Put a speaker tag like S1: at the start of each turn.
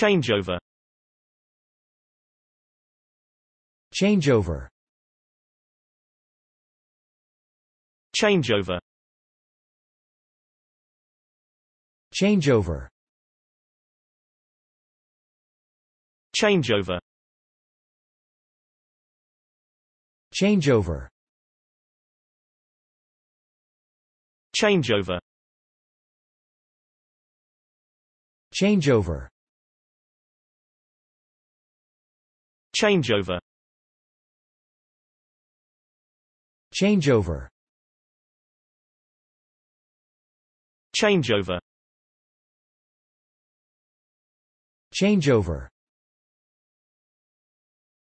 S1: Changeover Changeover Changeover Changeover Changeover Changeover Changeover Changeover Changeover Changeover Changeover Changeover